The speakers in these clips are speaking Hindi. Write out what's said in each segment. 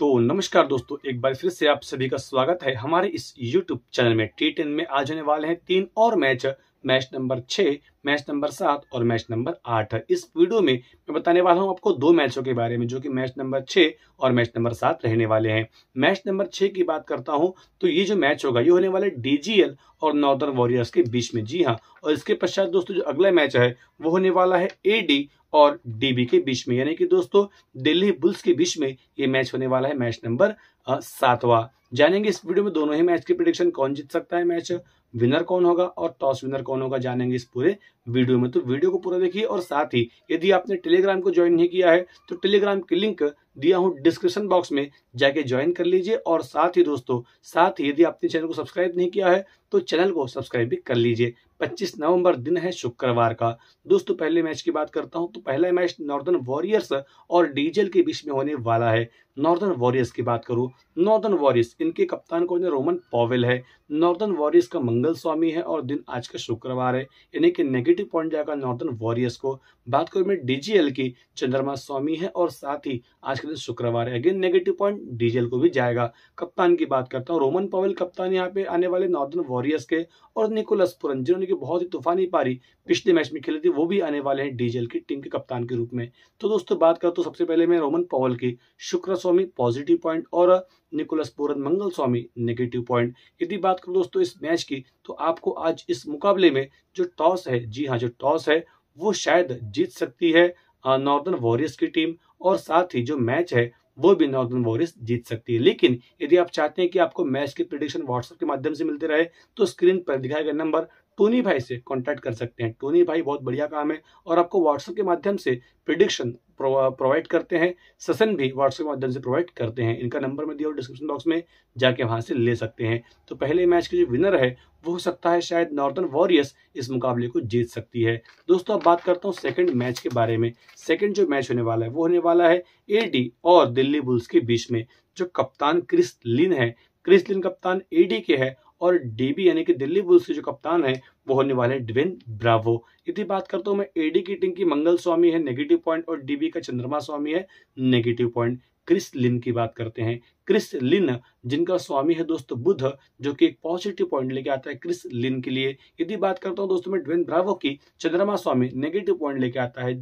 तो नमस्कार दोस्तों एक बार फिर से आप सभी का स्वागत है हमारे इस YouTube चैनल में टी टेन में आज होने वाले हैं तीन और मैच मैच नंबर छह मैच नंबर सात और मैच नंबर आठ इस वीडियो में मैं बताने वाला हूं आपको दो मैचों के बारे में जो कि मैच नंबर छह और मैच नंबर सात रहने वाले हैं मैच नंबर छह की बात करता हूं तो ये जो मैच होगा ये होने वाला है डीजीएल और नॉर्दर्न वॉरियर्स के बीच में जी हाँ और इसके पश्चात दोस्तों जो अगला मैच है वो होने वाला है ए और डीबी के बीच में यानी कि दोस्तों दिल्ली बुल्स के बीच में ये मैच होने वाला है मैच नंबर सातवा जानेंगे इस वीडियो में दोनों ही मैच की प्रिडिक्शन कौन जीत सकता है मैच विनर कौन होगा और टॉस विनर कौन होगा जानेंगे इस पूरे वीडियो में तो वीडियो को पूरा देखिए और साथ ही यदि आपने टेलीग्राम को ज्वाइन नहीं किया है तो टेलीग्राम की लिंक दिया हूँ डिस्क्रिप्शन बॉक्स में जाके ज्वाइन कर लीजिए और साथ ही दोस्तों साथ ही यदि आपने चैनल को सब्सक्राइब नहीं किया है तो चैनल को सब्सक्राइब भी कर लीजिए 25 नवंबर दिन है शुक्रवार का दोस्तों पहले मैच की बात करता हूं तो पहला मैच नॉर्दर्न वॉरियर्स और डीजल के बीच में होने वाला है नॉर्दर्न वॉरियर्स की बात करूँ नॉर्दर्न वॉरियर्स इनके कप्तान को रोमन पॉवेल है नॉर्दर्न वॉरियर्स का मंगल स्वामी है और दिन आज का शुक्रवार है यानी कि नेगेटिव पॉइंट जाएगा नॉर्दर्न वॉरियर्स को बात करूँ मैं डीजीएल की चंद्रमा स्वामी है और साथ ही आज के दिन शुक्रवार है अगेन नेगेटिव पॉइंट डीजल को भी जाएगा कप्तान की बात करता हूँ रोमन पवेल कप्तान यहाँ पे आने वाले नॉर्दर्न वॉरियर्स के और निकोलस पुरन जिन्होंने की बहुत ही तूफानी पारी पिछले मैच में खेली थी वो भी आने वाले हैं डीजल की टीम के कप्तान के रूप में तो दोस्तों बात करता हूँ सबसे पहले मैं रोमन पॉवल की शुक्र स्वामी पॉजिटिव पॉइंट और निकोलस पुरन मंगल स्वामी नेगेटिव पॉइंट यदि बात करूँ दोस्तों इस मैच की तो आपको आज इस मुकाबले में जो टॉस है जी हाँ जो टॉस है वो शायद जीत सकती है नॉर्दर्न वॉरियर्स की टीम और साथ ही जो मैच है वो भी नॉर्दर्न वॉरियर्स जीत सकती है लेकिन यदि आप चाहते हैं कि आपको मैच की प्रिडिक्शन व्हाट्सएप के माध्यम से मिलते रहे तो स्क्रीन पर दिखाए गए नंबर टोनी भाई से कॉन्टैक्ट कर सकते हैं टोनी भाई बहुत बढ़िया काम है और आपको व्हाट्सएप के माध्यम से प्रिडिक्शन प्रोवाइड करते हैं सेशन भी व्हाट्सएप के माध्यम से प्रोवाइड करते हैं इनका नंबर मैं दिया डिस्क्रिप्शन बॉक्स में जाके वहाँ से ले सकते हैं तो पहले मैच के जो विनर है वो हो सकता है शायद नॉर्थन वॉरियर्स इस मुकाबले को जीत सकती है दोस्तों अब बात करता हूँ सेकंड मैच के बारे में सेकंड जो मैच होने वाला है वो होने वाला है एडी और दिल्ली बुल्स के बीच में जो कप्तान क्रिस लिन है क्रिस लिन कप्तान एडी के है और डीबी यानी कि दिल्ली बुल्स के जो कप्तान है वो होने वाले हैं डिविन ब्रावो यदि बात करता हूँ मैं एडी की टीम की मंगल स्वामी है नेगेटिव पॉइंट और डीबी का चंद्रमा स्वामी है नेगेटिव पॉइंट क्रिस लिन की बात करते हैं क्रिस लिन जिनका स्वामी है दोस्तों बुध जो कि एक पॉजिटिव पॉइंट लेके आता है क्रिस लिन के लिए यदि बात करता हूँ दोस्तों मैं ड्वेन ब्रावो की चंद्रमा स्वामी नेगेटिव पॉइंट लेके आता है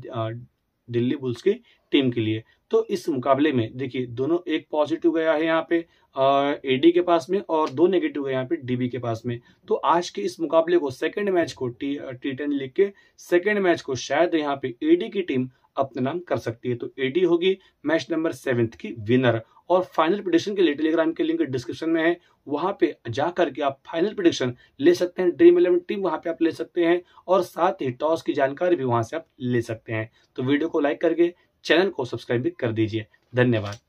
दिल्ली बुल्स की टीम के लिए तो इस मुकाबले में देखिए दोनों एक पॉजिटिव गया है यहाँ पे एडी के पास में और दो नेगेटिव गए यहाँ पे डीबी के पास में तो आज के इस मुकाबले को सेकंड मैच को टी टी टेन लिख के सेकेंड मैच को शायद यहाँ पे एडी की टीम अपने नाम कर सकती है तो एडी होगी मैच नंबर सेवेंथ की विनर और फाइनल प्रोडिक्शन के लिए टेलीग्राम के लिंक डिस्क्रिप्शन में है वहां पे जा करके आप फाइनल प्रोडिक्शन ले सकते हैं ड्रीम इलेवन टीम वहां पे आप ले सकते हैं और साथ ही टॉस की जानकारी भी वहां से आप ले सकते हैं तो वीडियो को लाइक करके चैनल को सब्सक्राइब भी कर दीजिए धन्यवाद